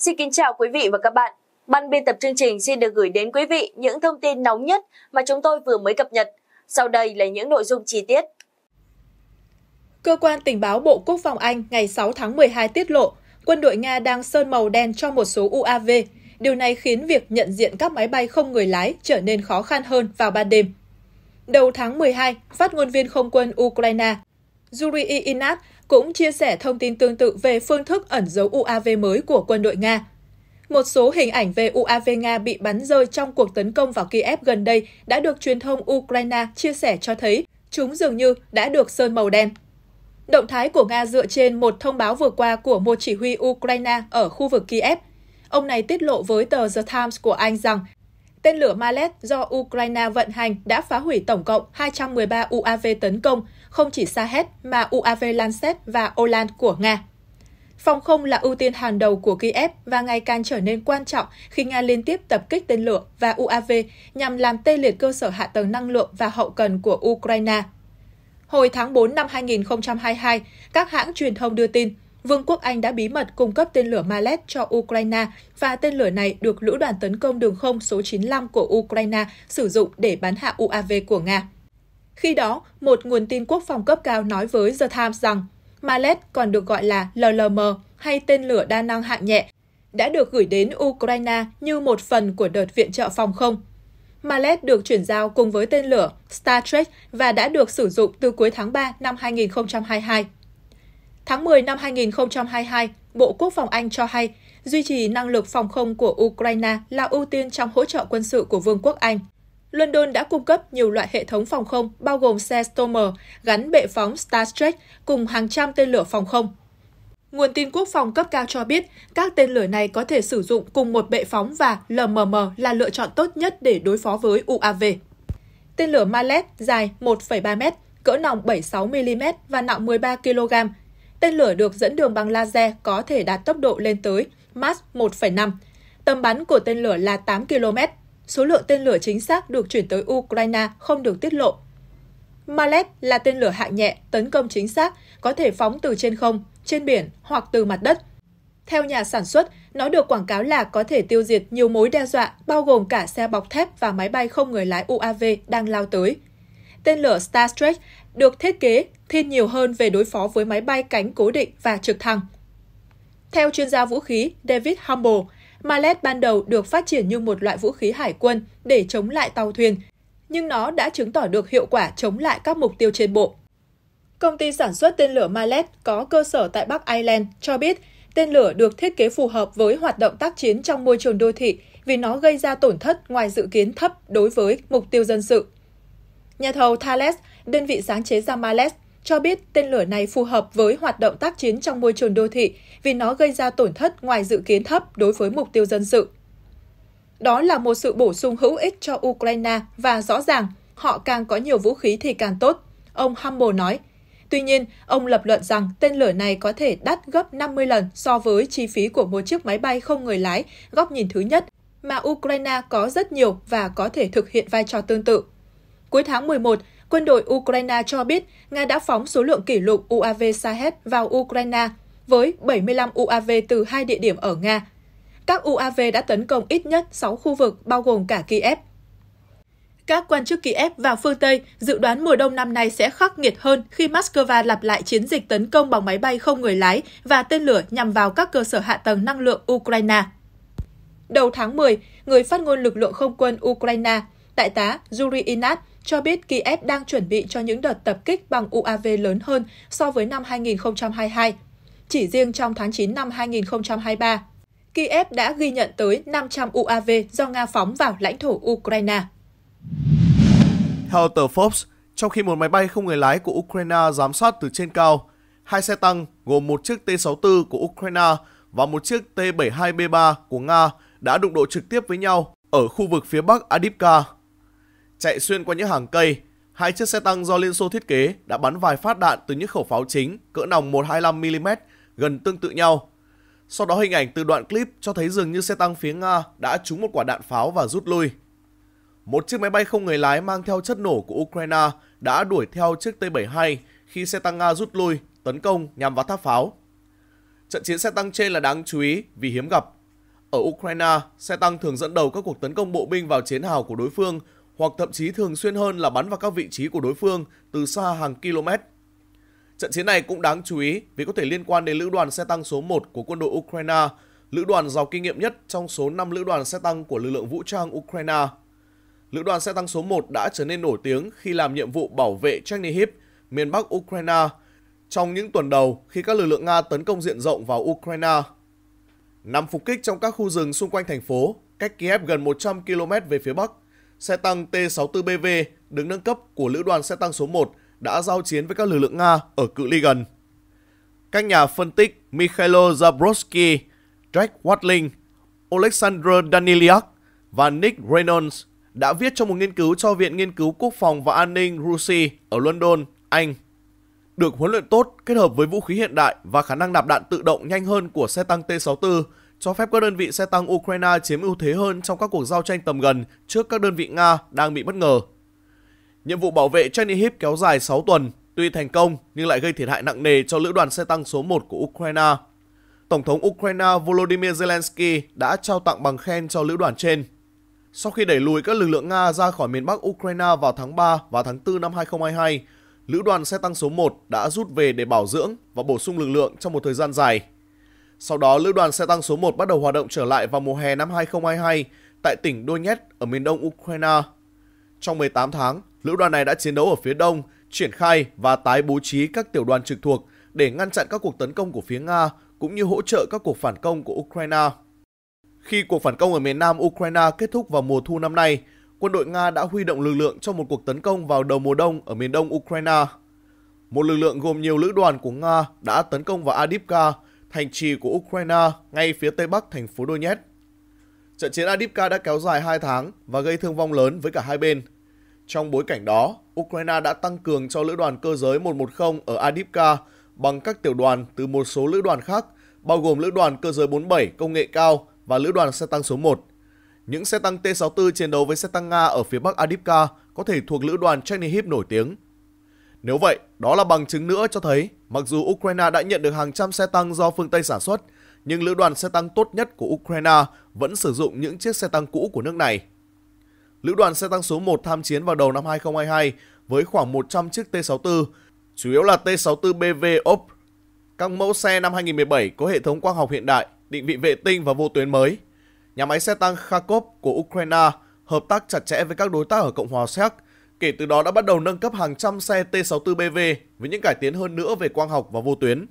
Xin kính chào quý vị và các bạn. Ban biên tập chương trình xin được gửi đến quý vị những thông tin nóng nhất mà chúng tôi vừa mới cập nhật. Sau đây là những nội dung chi tiết. Cơ quan tình báo Bộ Quốc phòng Anh ngày 6 tháng 12 tiết lộ quân đội Nga đang sơn màu đen cho một số UAV. Điều này khiến việc nhận diện các máy bay không người lái trở nên khó khăn hơn vào ban đêm. Đầu tháng 12, phát ngôn viên không quân Ukraine Yuri Inat cũng chia sẻ thông tin tương tự về phương thức ẩn giấu UAV mới của quân đội Nga. Một số hình ảnh về UAV Nga bị bắn rơi trong cuộc tấn công vào Kiev gần đây đã được truyền thông Ukraine chia sẻ cho thấy chúng dường như đã được sơn màu đen. Động thái của Nga dựa trên một thông báo vừa qua của một chỉ huy Ukraine ở khu vực Kiev. Ông này tiết lộ với tờ The Times của Anh rằng Tên lửa Malet do Ukraine vận hành đã phá hủy tổng cộng 213 UAV tấn công, không chỉ Sahed mà UAV Lancet và Olan của Nga. Phòng không là ưu tiên hàng đầu của Kiev và ngày càng trở nên quan trọng khi Nga liên tiếp tập kích tên lửa và UAV nhằm làm tê liệt cơ sở hạ tầng năng lượng và hậu cần của Ukraine. Hồi tháng 4 năm 2022, các hãng truyền thông đưa tin Vương quốc Anh đã bí mật cung cấp tên lửa Malet cho Ukraine và tên lửa này được Lữ đoàn tấn công đường không số 95 của Ukraine sử dụng để bắn hạ UAV của Nga. Khi đó, một nguồn tin quốc phòng cấp cao nói với The Times rằng Malet còn được gọi là LLM hay tên lửa đa năng hạng nhẹ đã được gửi đến Ukraine như một phần của đợt viện trợ phòng không. Malet được chuyển giao cùng với tên lửa Star Trek và đã được sử dụng từ cuối tháng 3 năm 2022. Tháng 10 năm 2022, Bộ Quốc phòng Anh cho hay duy trì năng lực phòng không của Ukraine là ưu tiên trong hỗ trợ quân sự của Vương quốc Anh. London đã cung cấp nhiều loại hệ thống phòng không bao gồm xe Stormer gắn bệ phóng Starstreak cùng hàng trăm tên lửa phòng không. Nguồn tin quốc phòng cấp cao cho biết, các tên lửa này có thể sử dụng cùng một bệ phóng và LMM là lựa chọn tốt nhất để đối phó với UAV. Tên lửa Malet dài 1,3 m, cỡ nòng 76mm và nặng 13 kg, Tên lửa được dẫn đường bằng laser có thể đạt tốc độ lên tới Mach 1,5. Tầm bắn của tên lửa là 8 km. Số lượng tên lửa chính xác được chuyển tới Ukraine không được tiết lộ. Malet là tên lửa hạng nhẹ, tấn công chính xác, có thể phóng từ trên không, trên biển hoặc từ mặt đất. Theo nhà sản xuất, nó được quảng cáo là có thể tiêu diệt nhiều mối đe dọa, bao gồm cả xe bọc thép và máy bay không người lái UAV đang lao tới. Tên lửa Star Trek được thiết kế thiên nhiều hơn về đối phó với máy bay cánh cố định và trực thăng. Theo chuyên gia vũ khí David Humble, Malet ban đầu được phát triển như một loại vũ khí hải quân để chống lại tàu thuyền, nhưng nó đã chứng tỏ được hiệu quả chống lại các mục tiêu trên bộ. Công ty sản xuất tên lửa Malet có cơ sở tại Bắc Ireland cho biết tên lửa được thiết kế phù hợp với hoạt động tác chiến trong môi trường đô thị vì nó gây ra tổn thất ngoài dự kiến thấp đối với mục tiêu dân sự. Nhà thầu Thales, đơn vị sáng chế ra Malet, cho biết tên lửa này phù hợp với hoạt động tác chiến trong môi trường đô thị vì nó gây ra tổn thất ngoài dự kiến thấp đối với mục tiêu dân sự. Đó là một sự bổ sung hữu ích cho Ukraine và rõ ràng họ càng có nhiều vũ khí thì càng tốt, ông Humble nói. Tuy nhiên, ông lập luận rằng tên lửa này có thể đắt gấp 50 lần so với chi phí của một chiếc máy bay không người lái, góc nhìn thứ nhất, mà Ukraine có rất nhiều và có thể thực hiện vai trò tương tự. Cuối tháng 11, Quân đội Ukraine cho biết Nga đã phóng số lượng kỷ lục UAV Sahed vào Ukraine với 75 UAV từ hai địa điểm ở Nga. Các UAV đã tấn công ít nhất 6 khu vực bao gồm cả Kiev. Các quan chức Kiev và phương Tây dự đoán mùa đông năm nay sẽ khắc nghiệt hơn khi Moscow lặp lại chiến dịch tấn công bằng máy bay không người lái và tên lửa nhằm vào các cơ sở hạ tầng năng lượng Ukraine. Đầu tháng 10, người phát ngôn lực lượng không quân Ukraine, Đại tá Yuri Inat cho biết Kiev đang chuẩn bị cho những đợt tập kích bằng UAV lớn hơn so với năm 2022. Chỉ riêng trong tháng 9 năm 2023, Kiev đã ghi nhận tới 500 UAV do Nga phóng vào lãnh thổ Ukraine. Theo tờ Forbes, trong khi một máy bay không người lái của Ukraine giám sát từ trên cao, hai xe tăng gồm một chiếc T-64 của Ukraine và một chiếc T-72B3 của Nga đã đụng độ trực tiếp với nhau ở khu vực phía bắc Adipka, chạy xuyên qua những hàng cây. Hai chiếc xe tăng do Liên Xô thiết kế đã bắn vài phát đạn từ những khẩu pháo chính cỡ nòng 125mm gần tương tự nhau. Sau đó hình ảnh từ đoạn clip cho thấy dường như xe tăng phía Nga đã trúng một quả đạn pháo và rút lui. Một chiếc máy bay không người lái mang theo chất nổ của Ukraine đã đuổi theo chiếc T-72 khi xe tăng Nga rút lui, tấn công nhằm vào tháp pháo. Trận chiến xe tăng trên là đáng chú ý vì hiếm gặp. Ở Ukraine, xe tăng thường dẫn đầu các cuộc tấn công bộ binh vào chiến hào của đối phương hoặc thậm chí thường xuyên hơn là bắn vào các vị trí của đối phương từ xa hàng km. Trận chiến này cũng đáng chú ý vì có thể liên quan đến lữ đoàn xe tăng số 1 của quân đội Ukraine, lữ đoàn giàu kinh nghiệm nhất trong số 5 lữ đoàn xe tăng của lực lượng vũ trang Ukraine. Lữ đoàn xe tăng số 1 đã trở nên nổi tiếng khi làm nhiệm vụ bảo vệ Chernihiv, miền bắc Ukraine, trong những tuần đầu khi các lực lượng Nga tấn công diện rộng vào Ukraine. Nằm phục kích trong các khu rừng xung quanh thành phố, cách Kiev gần 100 km về phía bắc, xe tăng T-64BV đứng nâng cấp của lữ đoàn xe tăng số 1 đã giao chiến với các lực lượng Nga ở cự ly gần. Các nhà phân tích Mikhailo Zabrosky, Jack Watling, Alexander Daniliak và Nick Reynolds đã viết trong một nghiên cứu cho Viện Nghiên cứu Quốc phòng và An ninh Russia ở London, Anh. Được huấn luyện tốt kết hợp với vũ khí hiện đại và khả năng nạp đạn tự động nhanh hơn của xe tăng T-64 cho phép các đơn vị xe tăng Ukraine chiếm ưu thế hơn trong các cuộc giao tranh tầm gần trước các đơn vị Nga đang bị bất ngờ. Nhiệm vụ bảo vệ Chernihiv kéo dài 6 tuần, tuy thành công nhưng lại gây thiệt hại nặng nề cho lữ đoàn xe tăng số 1 của Ukraine. Tổng thống Ukraine Volodymyr Zelensky đã trao tặng bằng khen cho lữ đoàn trên. Sau khi đẩy lùi các lực lượng Nga ra khỏi miền Bắc Ukraine vào tháng 3 và tháng 4 năm 2022, lữ đoàn xe tăng số 1 đã rút về để bảo dưỡng và bổ sung lực lượng trong một thời gian dài. Sau đó, lữ đoàn xe tăng số 1 bắt đầu hoạt động trở lại vào mùa hè năm 2022 tại tỉnh Donetsk ở miền đông Ukraine. Trong 18 tháng, lữ đoàn này đã chiến đấu ở phía đông, triển khai và tái bố trí các tiểu đoàn trực thuộc để ngăn chặn các cuộc tấn công của phía Nga cũng như hỗ trợ các cuộc phản công của Ukraine. Khi cuộc phản công ở miền nam Ukraine kết thúc vào mùa thu năm nay, quân đội Nga đã huy động lực lượng cho một cuộc tấn công vào đầu mùa đông ở miền đông Ukraine. Một lực lượng gồm nhiều lữ đoàn của Nga đã tấn công vào Adipka, thành trì của Ukraine ngay phía tây bắc thành phố Donetsk. Trận chiến Adipka đã kéo dài 2 tháng và gây thương vong lớn với cả hai bên. Trong bối cảnh đó, Ukraine đã tăng cường cho lữ đoàn cơ giới 110 ở Adipka bằng các tiểu đoàn từ một số lữ đoàn khác, bao gồm lữ đoàn cơ giới 47 công nghệ cao và lữ đoàn xe tăng số 1. Những xe tăng T-64 chiến đấu với xe tăng Nga ở phía bắc Adipka có thể thuộc lữ đoàn Chernihiv nổi tiếng. Nếu vậy, đó là bằng chứng nữa cho thấy Mặc dù Ukraine đã nhận được hàng trăm xe tăng do phương Tây sản xuất, nhưng lữ đoàn xe tăng tốt nhất của Ukraine vẫn sử dụng những chiếc xe tăng cũ của nước này. Lữ đoàn xe tăng số 1 tham chiến vào đầu năm 2022 với khoảng 100 chiếc T-64, chủ yếu là T-64BV OP. Các mẫu xe năm 2017 có hệ thống quang học hiện đại, định vị vệ tinh và vô tuyến mới. Nhà máy xe tăng Kharkov của Ukraine hợp tác chặt chẽ với các đối tác ở Cộng hòa Séc Kể từ đó đã bắt đầu nâng cấp hàng trăm xe T64BV với những cải tiến hơn nữa về quang học và vô tuyến.